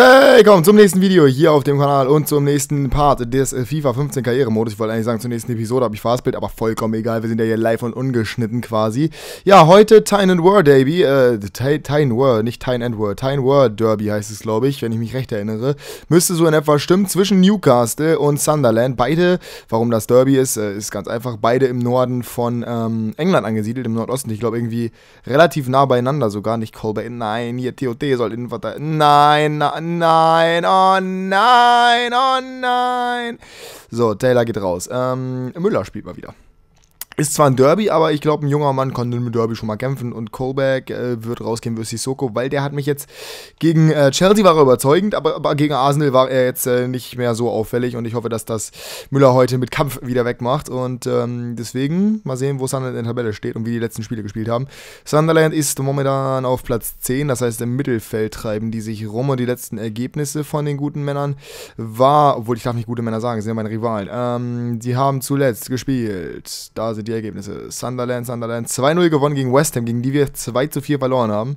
Hey, komm zum nächsten Video hier auf dem Kanal und zum nächsten Part des äh, FIFA 15 Karrieremodus. Ich wollte eigentlich sagen, zur nächsten Episode habe ich Fastbild, aber vollkommen egal. Wir sind ja hier live und ungeschnitten quasi. Ja, heute Tyne and War Derby, äh, Tyne War, nicht Tyne and War, Tyne War Derby heißt es, glaube ich, wenn ich mich recht erinnere. Müsste so in etwa stimmen zwischen Newcastle und Sunderland. Beide, warum das Derby ist, äh, ist ganz einfach, beide im Norden von ähm, England angesiedelt, im Nordosten. Ich glaube irgendwie relativ nah beieinander sogar, nicht Colbert. Nein, hier TOT soll Innenverteidiger. Nein, nein nein, oh nein, oh nein. So, Taylor geht raus. Ähm, Müller spielt mal wieder. Ist zwar ein Derby, aber ich glaube, ein junger Mann konnte mit Derby schon mal kämpfen. Und Colback äh, wird rausgehen für Sissoko, weil der hat mich jetzt gegen äh, Chelsea war er überzeugend, aber, aber, gegen Arsenal war er jetzt äh, nicht mehr so auffällig. Und ich hoffe, dass das Müller heute mit Kampf wieder wegmacht. Und ähm, deswegen mal sehen, wo Sunderland in der Tabelle steht und wie die letzten Spiele gespielt haben. Sunderland ist momentan auf Platz 10, das heißt im Mittelfeld treiben die sich rum. Und die letzten Ergebnisse von den guten Männern war, obwohl ich darf nicht gute Männer sagen, sind ja meine Rivalen. Ähm, die haben zuletzt gespielt. Da sind die Ergebnisse. Sunderland, Sunderland 2-0 gewonnen gegen West Ham, gegen die wir 2-4 zu verloren haben.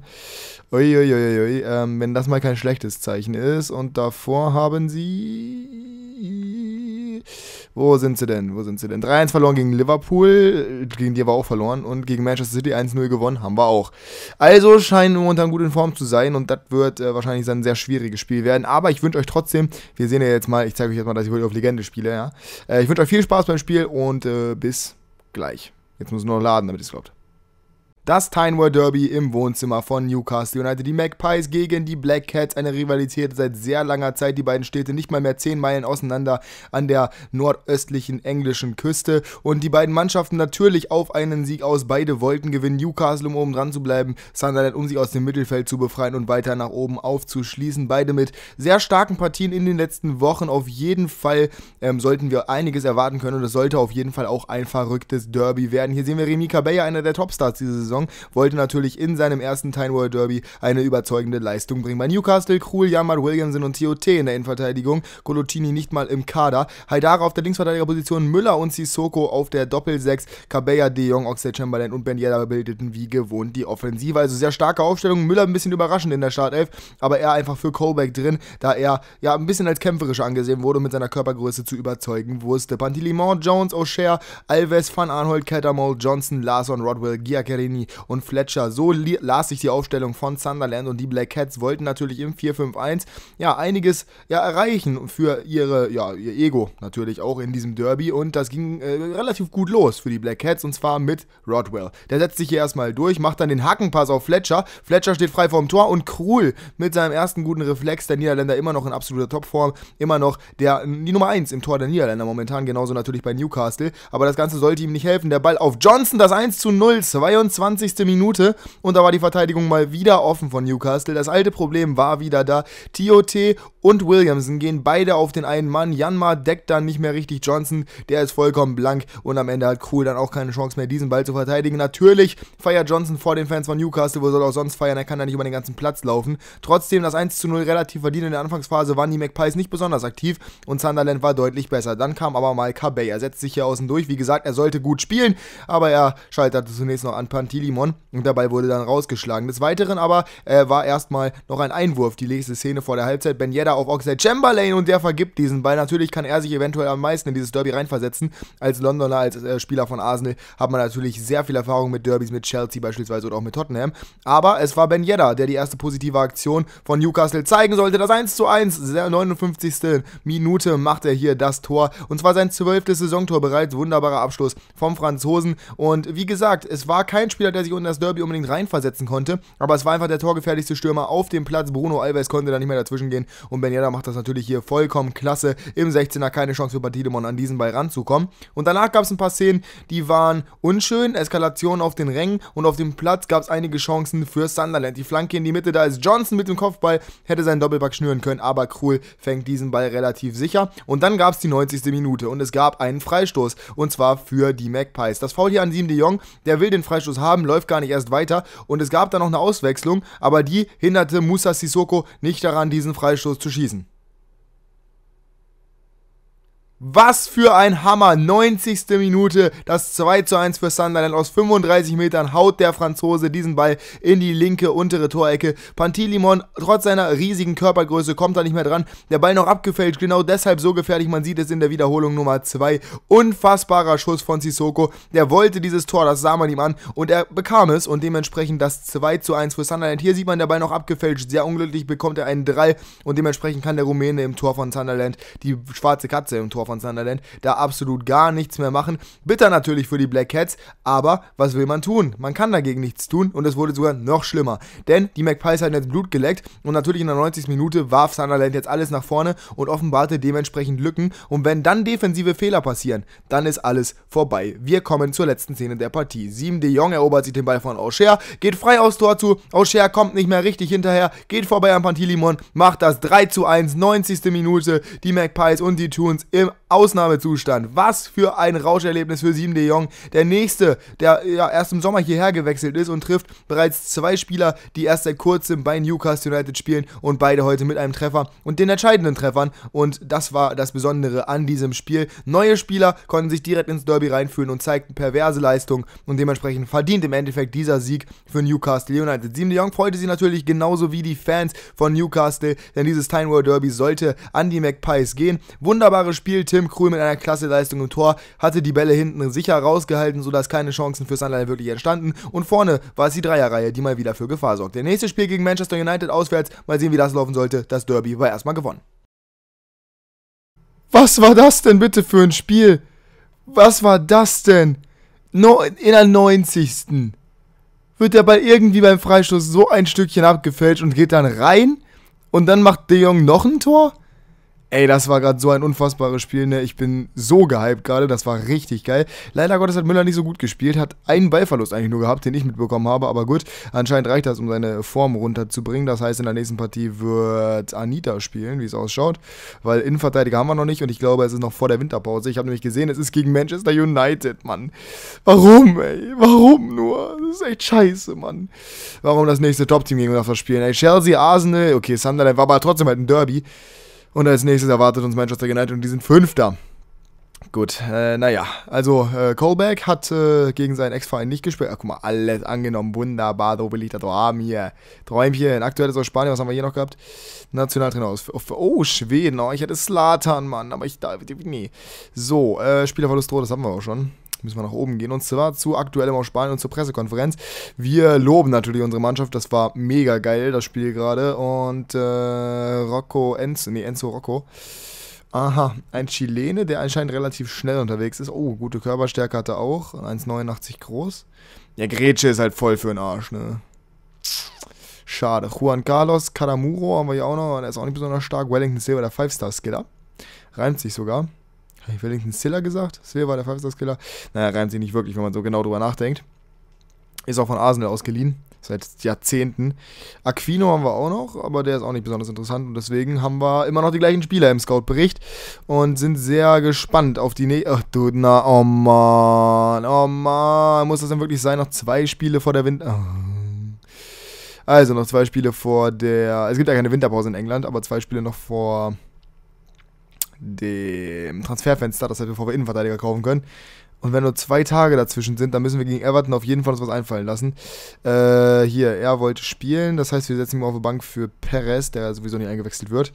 Uiuiuiui, ui, ui, ui. ähm, wenn das mal kein schlechtes Zeichen ist. Und davor haben sie... Wo sind sie denn? Wo sind sie denn? 3-1 verloren gegen Liverpool, gegen die haben wir auch verloren. Und gegen Manchester City 1-0 gewonnen, haben wir auch. Also scheinen wir momentan gut in Form zu sein und das wird äh, wahrscheinlich dann ein sehr schwieriges Spiel werden. Aber ich wünsche euch trotzdem, wir sehen ja jetzt mal, ich zeige euch jetzt mal, dass ich heute auf Legende spiele, ja. Äh, ich wünsche euch viel Spaß beim Spiel und äh, bis gleich. Jetzt muss es nur laden, damit ihr es glaubt. Das Tyneware Derby im Wohnzimmer von Newcastle United. Die Magpies gegen die Black Cats, eine Rivalität seit sehr langer Zeit. Die beiden Städte nicht mal mehr 10 Meilen auseinander an der nordöstlichen englischen Küste. Und die beiden Mannschaften natürlich auf einen Sieg aus. Beide wollten gewinnen. Newcastle, um oben dran zu bleiben. Sunderland, um sich aus dem Mittelfeld zu befreien und weiter nach oben aufzuschließen. Beide mit sehr starken Partien in den letzten Wochen. Auf jeden Fall ähm, sollten wir einiges erwarten können und es sollte auf jeden Fall auch ein verrücktes Derby werden. Hier sehen wir Remy Cabella, einer der Topstars dieser Saison Saison, wollte natürlich in seinem ersten Time World Derby eine überzeugende Leistung bringen. Bei Newcastle, Krul, Jamal Williamson und TOT in der Innenverteidigung, Colocini nicht mal im Kader, Haidara auf der Linksverteidigerposition, Müller und Sissoko auf der Doppel-6, Cabella, De Jong, Oxlade Chamberlain und Ben Yedder bildeten wie gewohnt die Offensive. Also sehr starke Aufstellung, Müller ein bisschen überraschend in der Startelf, aber er einfach für Colback drin, da er ja ein bisschen als kämpferisch angesehen wurde, und mit seiner Körpergröße zu überzeugen wusste. Pantilimon, Jones, O'Shea, Alves, Van Arnold, Catamol, Johnson, Larson, Rodwell, Giaccherini, Anthony und Fletcher. So las ich die Aufstellung von Sunderland und die Black Cats wollten natürlich im 4-5-1 ja einiges ja, erreichen für ihre, ja, ihr Ego natürlich auch in diesem Derby und das ging äh, relativ gut los für die Black Cats und zwar mit Rodwell. Der setzt sich hier erstmal durch, macht dann den Hackenpass auf Fletcher. Fletcher steht frei vorm Tor und Krul mit seinem ersten guten Reflex, der Niederländer immer noch in absoluter Topform, immer noch der, die Nummer 1 im Tor der Niederländer momentan, genauso natürlich bei Newcastle, aber das Ganze sollte ihm nicht helfen. Der Ball auf Johnson, das 1 zu 0, 22 20. Minute und da war die Verteidigung mal wieder offen von Newcastle. Das alte Problem war wieder da. TOT und Williamson gehen beide auf den einen Mann. Janmar deckt dann nicht mehr richtig Johnson. Der ist vollkommen blank und am Ende hat Krul dann auch keine Chance mehr, diesen Ball zu verteidigen. Natürlich feiert Johnson vor den Fans von Newcastle. Wo soll er auch sonst feiern? Er kann da nicht über den ganzen Platz laufen. Trotzdem das 1 zu 0 relativ verdient. In der Anfangsphase waren die McPies nicht besonders aktiv und Sunderland war deutlich besser. Dann kam aber mal Cabey. Er setzt sich hier außen durch. Wie gesagt, er sollte gut spielen, aber er scheiterte zunächst noch an Pantin Philimon und dabei wurde dann rausgeschlagen. Des Weiteren aber äh, war erstmal noch ein Einwurf, die nächste Szene vor der Halbzeit. Ben Yedda auf Oxide Chamberlain und der vergibt diesen Ball. Natürlich kann er sich eventuell am meisten in dieses Derby reinversetzen. Als Londoner, als äh, Spieler von Arsenal hat man natürlich sehr viel Erfahrung mit Derbys, mit Chelsea beispielsweise oder auch mit Tottenham. Aber es war Ben Yedda, der die erste positive Aktion von Newcastle zeigen sollte. Das 1 zu 1, 59. Minute macht er hier das Tor. Und zwar sein zwölftes Saisontor bereits. Wunderbarer Abschluss vom Franzosen. Und wie gesagt, es war kein Spieler, Spieler, der sich in das Derby unbedingt reinversetzen konnte, aber es war einfach der torgefährlichste Stürmer auf dem Platz. Bruno Alves konnte da nicht mehr dazwischen gehen und Benjeda macht das natürlich hier vollkommen klasse. Im 16er keine Chance für Batidemon an diesen Ball ranzukommen. Und danach gab es ein paar Szenen, die waren unschön. Eskalationen auf den Rängen und auf dem Platz gab es einige Chancen für Sunderland. Die Flanke in die Mitte, da ist Johnson mit dem Kopfball, hätte seinen Doppelback schnüren können, aber Krul fängt diesen Ball relativ sicher. Und dann gab es die 90. Minute und es gab einen Freistoß und zwar für die Magpies. Das Foul hier an Sim de Jong, der will den Freistoß haben, haben, läuft gar nicht erst weiter. Und es gab dann noch eine Auswechslung, aber die hinderte Musa Sissoko nicht daran, diesen Freistoß zu schießen. Was für ein Hammer. 90. Minute. Das 2 zu 1 für Sunderland. Aus 35 Metern haut der Franzose diesen Ball in die linke untere Torecke. Pantilimon, trotz seiner riesigen Körpergröße, kommt da nicht mehr dran. Der Ball noch abgefälscht. Genau deshalb so gefährlich. Man sieht es in der Wiederholung Nummer 2. Unfassbarer Schuss von Sissoko. Der wollte dieses Tor. Das sah man ihm an. Und er bekam es. Und dementsprechend das 2 zu 1 für Sunderland. Hier sieht man der Ball noch abgefälscht. Sehr unglücklich bekommt er einen 3. Und dementsprechend kann der Rumäne im Tor von Sunderland die schwarze Katze im Tor von von Sunderland da absolut gar nichts mehr machen. Bitter natürlich für die Black Cats, aber was will man tun? Man kann dagegen nichts tun und es wurde sogar noch schlimmer. Denn die McPies hatten jetzt Blut geleckt und natürlich in der 90. Minute warf Sunderland jetzt alles nach vorne und offenbarte dementsprechend Lücken. Und wenn dann defensive Fehler passieren, dann ist alles vorbei. Wir kommen zur letzten Szene der Partie. 7 de Jong erobert sich den Ball von O'Shea, geht frei aufs Tor zu. O'Shea kommt nicht mehr richtig hinterher, geht vorbei an Pantilimon, macht das 3 zu 1, 90. Minute. Die McPies und die Tunes im Ausnahmezustand. Was für ein Rauscherlebnis für Sieben de Jong. Der nächste, der ja, erst im Sommer hierher gewechselt ist und trifft bereits zwei Spieler, die erst seit kurzem bei Newcastle United spielen und beide heute mit einem Treffer und den entscheidenden Treffern. Und das war das Besondere an diesem Spiel. Neue Spieler konnten sich direkt ins Derby reinführen und zeigten perverse Leistungen und dementsprechend verdient im Endeffekt dieser Sieg für Newcastle United. Sieben de Jong freute sich natürlich genauso wie die Fans von Newcastle, denn dieses Time World Derby sollte an die McPies gehen. Wunderbares Spiel, Tim Tim Krul mit einer Klasseleistung im Tor hatte die Bälle hinten sicher rausgehalten, sodass keine Chancen für Sunderland wirklich entstanden. Und vorne war es die Dreierreihe, die mal wieder für Gefahr sorgt. Der nächste Spiel gegen Manchester United auswärts. Mal sehen, wie das laufen sollte. Das Derby war erstmal gewonnen. Was war das denn bitte für ein Spiel? Was war das denn? No, in der 90. Wird der Ball irgendwie beim Freistoß so ein Stückchen abgefälscht und geht dann rein? Und dann macht De Jong noch ein Tor? Ey, das war gerade so ein unfassbares Spiel, ne? Ich bin so gehypt gerade, das war richtig geil. Leider Gottes hat Müller nicht so gut gespielt, hat einen Ballverlust eigentlich nur gehabt, den ich mitbekommen habe, aber gut, anscheinend reicht das, um seine Form runterzubringen. Das heißt, in der nächsten Partie wird Anita spielen, wie es ausschaut, weil Innenverteidiger haben wir noch nicht und ich glaube, es ist noch vor der Winterpause. Ich habe nämlich gesehen, es ist gegen Manchester United, Mann. Warum, ey? Warum nur? Das ist echt scheiße, Mann. Warum das nächste Top-Team gegen uns verspielen? Ey, Chelsea, Arsenal, okay, Sunderland war aber trotzdem halt ein Derby. Und als nächstes erwartet uns Manchester United und die sind Fünfter. Gut, äh, naja, also äh, Colback hat äh, gegen seinen Ex-Verein nicht gespielt. Ach, guck mal, alles angenommen, wunderbar, so will ich das haben hier. Träumchen, aktuelles aus Spanien, was haben wir hier noch gehabt? Nationaltrainer aus, oh, Schweden, oh, ich hätte Slatan, Mann, aber ich, darf, nee. So, äh, Spielerverlust droht, das haben wir auch schon müssen wir nach oben gehen. Und zwar zu aktuellem aus Spanien und zur Pressekonferenz. Wir loben natürlich unsere Mannschaft. Das war mega geil, das Spiel gerade. Und äh, Rocco Enzo, nee, Enzo Rocco. Aha, ein Chilene, der anscheinend relativ schnell unterwegs ist. Oh, gute Körperstärke hat er auch. 1,89 groß. Ja, Grätsche ist halt voll für den Arsch, ne? Schade. Juan Carlos Caramuro haben wir ja auch noch. Der ist auch nicht besonders stark. Wellington Silver, der 5 star skiller Reimt sich sogar. Habe ich Wellington Silla gesagt? Silla war der five star skiller Naja, reimt sich nicht wirklich, wenn man so genau drüber nachdenkt. Ist auch von Arsenal ausgeliehen, seit Jahrzehnten. Aquino haben wir auch noch, aber der ist auch nicht besonders interessant und deswegen haben wir immer noch die gleichen Spieler im Scout-Bericht und sind sehr gespannt auf die nächste. Ach du, na, oh man, oh man, muss das denn wirklich sein? Noch zwei Spiele vor der Winter. Oh. Also noch zwei Spiele vor der. Es gibt ja keine Winterpause in England, aber zwei Spiele noch vor dem Transferfenster, das heißt, bevor wir Innenverteidiger kaufen können. Und wenn nur zwei Tage dazwischen sind, dann müssen wir gegen Everton auf jeden Fall uns was einfallen lassen. Äh, hier, er wollte spielen, das heißt, wir setzen ihn mal auf die Bank für Perez, der sowieso nicht eingewechselt wird.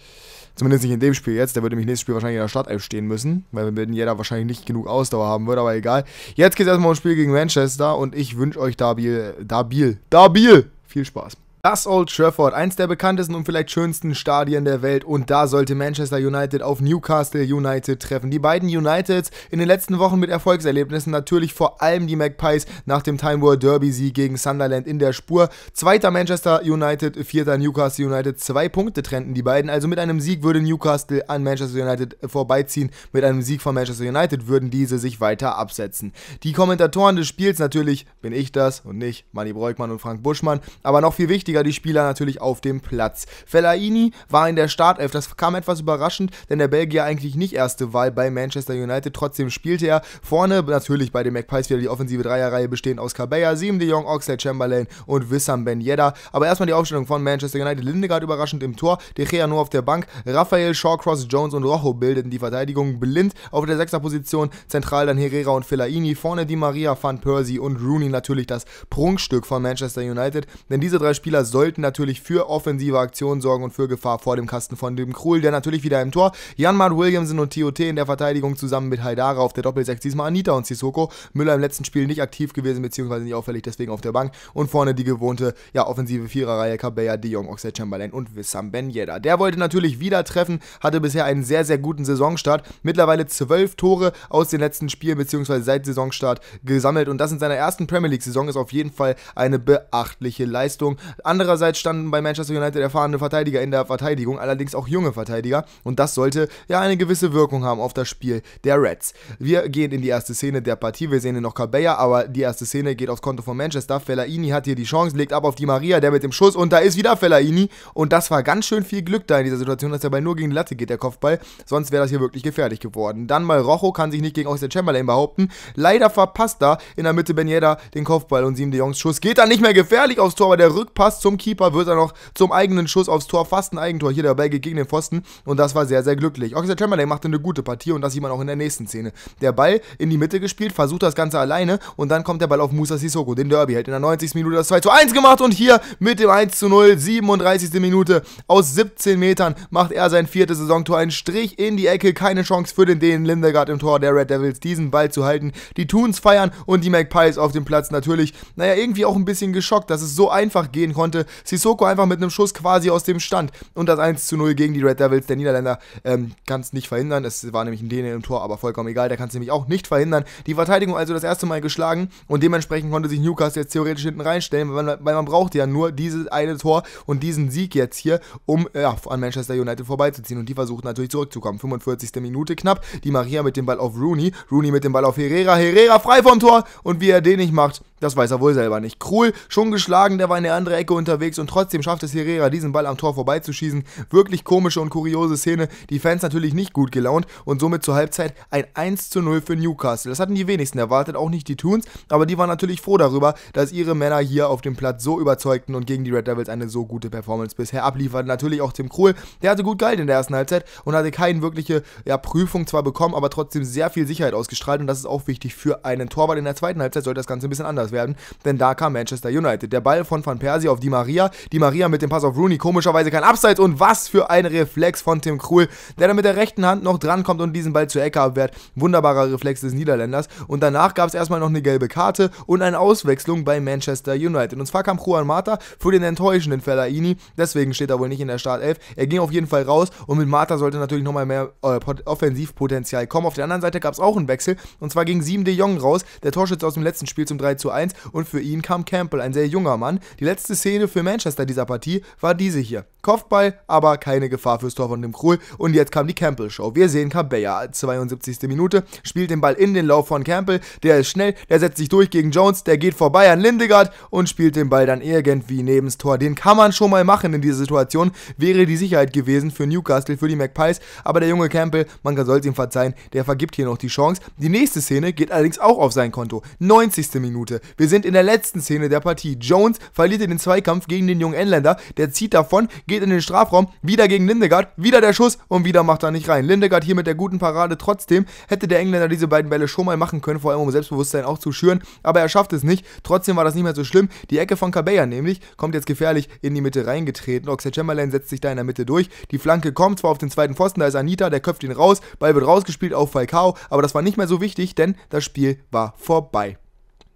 Zumindest nicht in dem Spiel jetzt, der würde nämlich nächstes Spiel wahrscheinlich in der Startelf stehen müssen, weil wir jeder wahrscheinlich nicht genug Ausdauer haben würde, aber egal. Jetzt geht es erstmal ums Spiel gegen Manchester und ich wünsche euch Dabil, Dabil, Dabil viel Spaß. Das Old Trafford, eins der bekanntesten und vielleicht schönsten Stadien der Welt und da sollte Manchester United auf Newcastle United treffen. Die beiden Uniteds in den letzten Wochen mit Erfolgserlebnissen, natürlich vor allem die Magpies nach dem Time War Derby Sieg gegen Sunderland in der Spur. Zweiter Manchester United, vierter Newcastle United, zwei Punkte trennten die beiden, also mit einem Sieg würde Newcastle an Manchester United vorbeiziehen, mit einem Sieg von Manchester United würden diese sich weiter absetzen. Die Kommentatoren des Spiels natürlich bin ich das und nicht Manny Breukmann und Frank Buschmann, aber noch viel wichtiger wichtiger die Spieler natürlich auf dem Platz. Fellaini war in der Startelf, das kam etwas überraschend, denn der Belgier eigentlich nicht erste Wahl bei Manchester United, trotzdem spielte er vorne natürlich bei den McPies wieder die offensive Dreierreihe bestehend aus Cabella, Siem de Jong, Oxlade Chamberlain und Wissam Ben Yedda. Aber erstmal die Aufstellung von Manchester United, Lindegaard überraschend im Tor, De Gea nur auf der Bank, Raphael, Shawcross, Jones und Rojo bildeten die Verteidigung blind auf der 6. Position, zentral dann Herrera und Fellaini, vorne die Maria, Van Persie und Rooney natürlich das Prunkstück von Manchester United, denn diese drei Spieler Spieler sollten natürlich für offensive Aktionen sorgen und für Gefahr vor dem Kasten von dem Krul, der natürlich wieder im Tor. jan Janmar Williamson und TOT in der Verteidigung zusammen mit Haidara auf der Doppelsechs, diesmal Anita und Sissoko. Müller im letzten Spiel nicht aktiv gewesen, beziehungsweise nicht auffällig, deswegen auf der Bank. Und vorne die gewohnte, ja, offensive Viererreihe Cabella, De Jong, Oxlade Chamberlain und Wissam Ben Yedda. Der wollte natürlich wieder treffen, hatte bisher einen sehr, sehr guten Saisonstart. Mittlerweile zwölf Tore aus den letzten Spielen, beziehungsweise seit Saisonstart gesammelt. Und das in seiner ersten Premier League-Saison ist auf jeden Fall eine beachtliche Leistung. Andererseits standen bei Manchester United erfahrene Verteidiger in der Verteidigung, allerdings auch junge Verteidiger. Und das sollte ja eine gewisse Wirkung haben auf das Spiel der Reds. Wir gehen in die erste Szene der Partie. Wir sehen hier noch Cabella, aber die erste Szene geht aufs Konto von Manchester. Fellaini hat hier die Chance, legt ab auf die Maria, der mit dem Schuss. Und da ist wieder Fellaini. Und das war ganz schön viel Glück da in dieser Situation, dass der Ball nur gegen die Latte geht, der Kopfball. Sonst wäre das hier wirklich gefährlich geworden. Dann mal Rojo kann sich nicht gegen Austin Chamberlain behaupten. Leider verpasst da in der Mitte Ben Yedda den Kopfball und Siem de Jongs Schuss. Geht dann nicht mehr gefährlich aufs Tor, aber der Rückpass Pass zum Keeper wird er noch zum eigenen Schuss aufs Tor, fast ein Eigentor. Hier der Ball geht gegen den Pfosten und das war sehr, sehr glücklich. Oxlade Chamberlain machte eine gute Partie und das sieht man auch in der nächsten Szene. Der Ball in die Mitte gespielt, versucht das Ganze alleine und dann kommt der Ball auf Musa Sissoko, den Derby hält in der 90. Minute das 2 zu 1 gemacht und hier mit dem 1 zu 0, 37. Minute aus 17 Metern macht er sein viertes Saisontor, Ein Strich in die Ecke, keine Chance für den Dänen Lindegaard im Tor der Red Devils, diesen Ball zu halten. Die Toons feiern und die Magpies auf dem Platz natürlich, naja, irgendwie auch ein bisschen geschockt, dass es so einfach gehen konnte konnte Sissoko einfach mit einem Schuss quasi aus dem Stand. Und das 1 zu 0 gegen die Red Devils. Der Niederländer ähm, kann es nicht verhindern. Es war nämlich ein Däne im Tor, aber vollkommen egal. Der kann es nämlich auch nicht verhindern. Die Verteidigung also das erste Mal geschlagen und dementsprechend konnte sich Newcastle jetzt theoretisch hinten reinstellen, weil man, weil man braucht ja nur dieses eine Tor und diesen Sieg jetzt hier, um äh, ja, an Manchester United vorbeizuziehen. Und die versucht natürlich zurückzukommen. 45. Minute knapp. Die Maria mit dem Ball auf Rooney. Rooney mit dem Ball auf Herrera. Herrera frei vom Tor. Und wie er den nicht macht, das weiß er wohl selber nicht. Krul, schon geschlagen, der war in der anderen Ecke unterwegs und trotzdem schafft es Herrera, diesen Ball am Tor vorbeizuschießen. Wirklich komische und kuriose Szene. Die Fans natürlich nicht gut gelaunt und somit zur Halbzeit ein 1 zu 0 für Newcastle. Das hatten die wenigsten erwartet, auch nicht die Toons, aber die waren natürlich froh darüber, dass ihre Männer hier auf dem Platz so überzeugten und gegen die Red Devils eine so gute Performance bisher ablieferten. Natürlich auch Tim Krul, der hatte gut gehalten in der ersten Halbzeit und hatte keine wirkliche ja, Prüfung zwar bekommen, aber trotzdem sehr viel Sicherheit ausgestrahlt und das ist auch wichtig für einen Torwart. In der zweiten Halbzeit sollte das Ganze ein bisschen anders anders werden, denn da kam Manchester United. Der Ball von Van Persie auf Di Maria, Di Maria mit dem Pass auf Rooney, komischerweise kein Abseits und was für ein Reflex von Tim Krul, der dann mit der rechten Hand noch drankommt und diesen Ball zur Ecke abwehrt. Wunderbarer Reflex des Niederländers und danach gab es erstmal noch eine gelbe Karte und eine Auswechslung bei Manchester United. Und zwar kam Juan Mata für den enttäuschenden Fellaini, deswegen steht er wohl nicht in der Startelf. Er ging auf jeden Fall raus und mit Mata sollte natürlich nochmal mehr äh, Offensivpotenzial kommen. Auf der anderen Seite gab es auch einen Wechsel und zwar ging 7 de Jong raus, der Torschütze aus dem letzten Spiel zum 3 zu 1 und für ihn kam Campbell, ein sehr junger Mann. Die letzte Szene für Manchester dieser Partie war diese hier. Kopfball, aber keine Gefahr fürs Tor von dem Krul und jetzt kam die Campbell-Show. Wir sehen Cabella, 72. Minute, spielt den Ball in den Lauf von Campbell, der ist schnell, der setzt sich durch gegen Jones, der geht vorbei an Lindegard und spielt den Ball dann irgendwie neben das Tor. Den kann man schon mal machen in dieser Situation, wäre die Sicherheit gewesen für Newcastle, für die McPies, aber der junge Campbell, man soll es ihm verzeihen, der vergibt hier noch die Chance. Die nächste Szene geht allerdings auch auf sein Konto. 90. Minute. Wir sind in der letzten Szene der Partie. Jones verliert den Zweikampf gegen den jungen Engländer. Der zieht davon, geht in den Strafraum, wieder gegen Lindegard, wieder der Schuss und wieder macht er nicht rein. Lindegard hier mit der guten Parade. Trotzdem hätte der Engländer diese beiden Bälle schon mal machen können, vor allem um Selbstbewusstsein auch zu schüren. Aber er schafft es nicht. Trotzdem war das nicht mehr so schlimm. Die Ecke von Cabella nämlich kommt jetzt gefährlich in die Mitte reingetreten. Oxel Chamberlain setzt sich da in der Mitte durch. Die Flanke kommt zwar auf den zweiten Pfosten, da ist Anita, der köpft ihn raus. Ball wird rausgespielt auf Falcao, aber das war nicht mehr so wichtig, denn das Spiel war vorbei.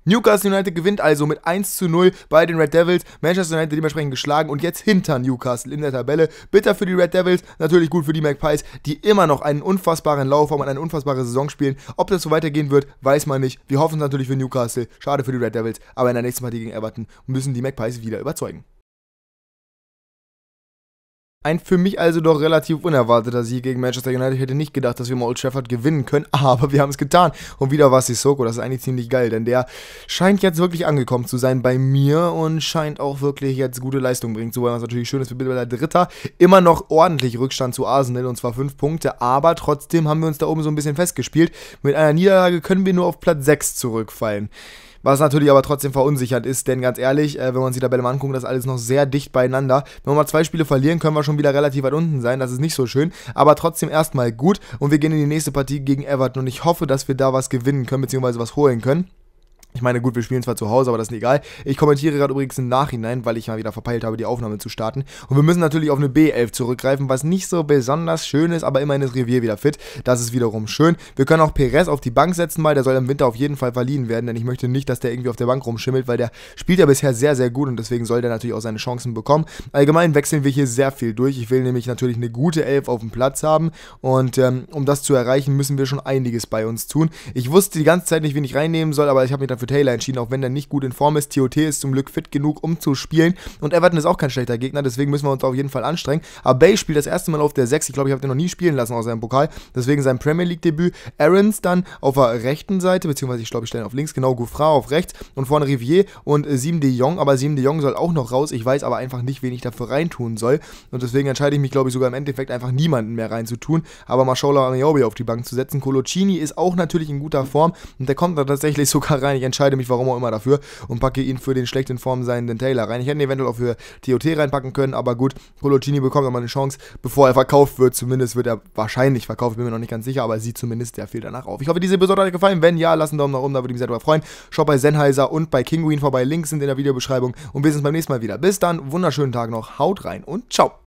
Newcastle United gewinnt also mit 1 zu 0 bei den Red Devils. Manchester United dementsprechend geschlagen und jetzt hinter Newcastle in der Tabelle. Bitter für die Red Devils, natürlich gut für die Magpies, die immer noch einen unfassbaren Lauf haben und eine unfassbare Saison spielen. Ob das so weitergehen wird, weiß man nicht. Wir hoffen es natürlich für Newcastle. Schade für die Red Devils, aber in der nächsten Partie gegen Everton müssen die Magpies wieder überzeugen. Ein für mich also doch relativ unerwarteter Sieg gegen Manchester United. Ich hätte nicht gedacht, dass wir mal Old Trafford gewinnen können, aber wir haben es getan. Und wieder war Sissoko, das ist eigentlich ziemlich geil, denn der scheint jetzt wirklich angekommen zu sein bei mir und scheint auch wirklich jetzt gute Leistung bringen zu wollen, was natürlich schön ist. Wir sind bei der Dritter, immer noch ordentlich Rückstand zu Arsenal und zwar 5 Punkte, aber trotzdem haben wir uns da oben so ein bisschen festgespielt. Mit einer Niederlage können wir nur auf Platz 6 zurückfallen. Was natürlich aber trotzdem verunsichert ist, denn ganz ehrlich, äh, wenn man sich die Tabelle mal angucken, das ist alles noch sehr dicht beieinander. Wenn wir mal zwei Spiele verlieren, können wir schon wieder relativ weit unten sein. Das ist nicht so schön, aber trotzdem erstmal gut. Und wir gehen in die nächste Partie gegen Everton und ich hoffe, dass wir da was gewinnen können, beziehungsweise was holen können. Ich meine, gut, wir spielen zwar zu Hause, aber das ist egal. Ich kommentiere gerade übrigens im Nachhinein, weil ich mal wieder verpeilt habe, die Aufnahme zu starten. Und wir müssen natürlich auf eine B11 zurückgreifen, was nicht so besonders schön ist, aber immerhin ist Revier wieder fit. Das ist wiederum schön. Wir können auch Perez auf die Bank setzen, weil der soll im Winter auf jeden Fall verliehen werden, denn ich möchte nicht, dass der irgendwie auf der Bank rumschimmelt, weil der spielt ja bisher sehr, sehr gut und deswegen soll der natürlich auch seine Chancen bekommen. Allgemein wechseln wir hier sehr viel durch. Ich will nämlich natürlich eine gute Elf auf dem Platz haben und ähm, um das zu erreichen, müssen wir schon einiges bei uns tun. Ich wusste die ganze Zeit nicht, wen ich reinnehmen soll, aber ich habe mich dann für Taylor entschieden, auch wenn er nicht gut in Form ist. TOT ist zum Glück fit genug, um zu spielen. Und Everton ist auch kein schlechter Gegner, deswegen müssen wir uns auf jeden Fall anstrengen. Aber Bay spielt das erste Mal auf der 6. Ich glaube, ich habe den noch nie spielen lassen aus seinem Pokal. Deswegen sein Premier League-Debüt. Aarons dann auf der rechten Seite, beziehungsweise ich glaube, ich stelle ihn auf links, genau, Gouffra auf rechts und vorne Rivier und äh, Siem de Jong. Aber Siem de Jong soll auch noch raus. Ich weiß aber einfach nicht, wen ich dafür reintun soll. Und deswegen entscheide ich mich, glaube ich, sogar im Endeffekt einfach niemanden mehr reinzutun. Aber Maschola Aniobi auf die Bank zu setzen. Colocini ist auch natürlich in guter Form und der kommt da tatsächlich sogar rein. Ich entscheide mich warum auch immer dafür und packe ihn für den schlecht in Form seienden Taylor rein. Ich hätte ihn eventuell auch für TOT reinpacken können, aber gut, Colocini bekommt nochmal eine Chance, bevor er verkauft wird. Zumindest wird er wahrscheinlich verkauft, bin mir noch nicht ganz sicher, aber sieht zumindest der Fehler danach auf. Ich hoffe, diese Episode hat euch gefallen. Wenn ja, lasst einen Daumen nach oben, da würde ich mich sehr darüber freuen. Schaut bei Sennheiser und bei Kinguin vorbei. Links sind in der Videobeschreibung und wir sehen uns beim nächsten Mal wieder. Bis dann, wunderschönen Tag noch, haut rein und ciao.